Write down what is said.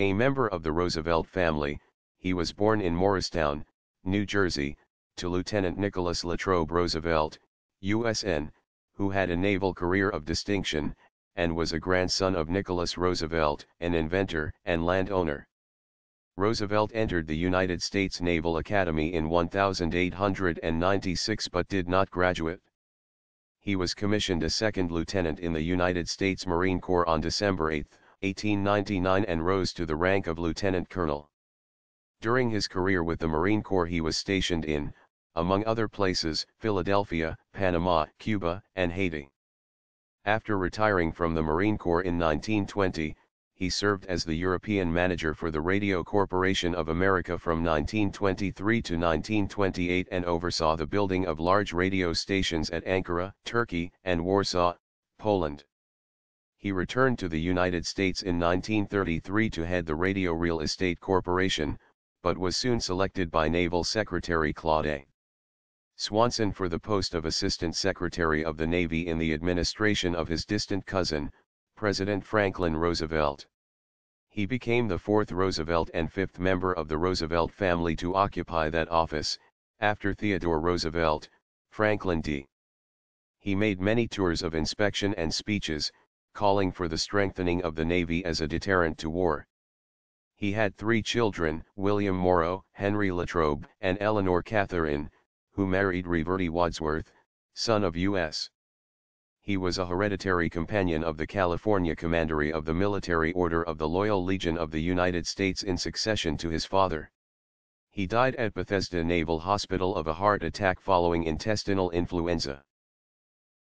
A member of the Roosevelt family, he was born in Morristown, New Jersey, to Lieutenant Nicholas Latrobe Roosevelt, USN, who had a naval career of distinction, and was a grandson of Nicholas Roosevelt, an inventor and landowner. Roosevelt entered the United States Naval Academy in 1896 but did not graduate. He was commissioned a second lieutenant in the United States Marine Corps on December 8, 1899 and rose to the rank of lieutenant colonel. During his career with the Marine Corps he was stationed in, among other places, Philadelphia, Panama, Cuba, and Haiti. After retiring from the Marine Corps in 1920, he served as the European manager for the Radio Corporation of America from 1923 to 1928 and oversaw the building of large radio stations at Ankara, Turkey, and Warsaw, Poland he returned to the United States in 1933 to head the Radio Real Estate Corporation, but was soon selected by Naval Secretary Claude Swanson for the post of Assistant Secretary of the Navy in the administration of his distant cousin, President Franklin Roosevelt. He became the fourth Roosevelt and fifth member of the Roosevelt family to occupy that office, after Theodore Roosevelt, Franklin D. He made many tours of inspection and speeches, calling for the strengthening of the Navy as a deterrent to war. He had three children, William Morrow, Henry Latrobe, and Eleanor Catherine, who married Reverdy Wadsworth, son of U.S. He was a hereditary companion of the California Commandery of the Military Order of the Loyal Legion of the United States in succession to his father. He died at Bethesda Naval Hospital of a heart attack following intestinal influenza.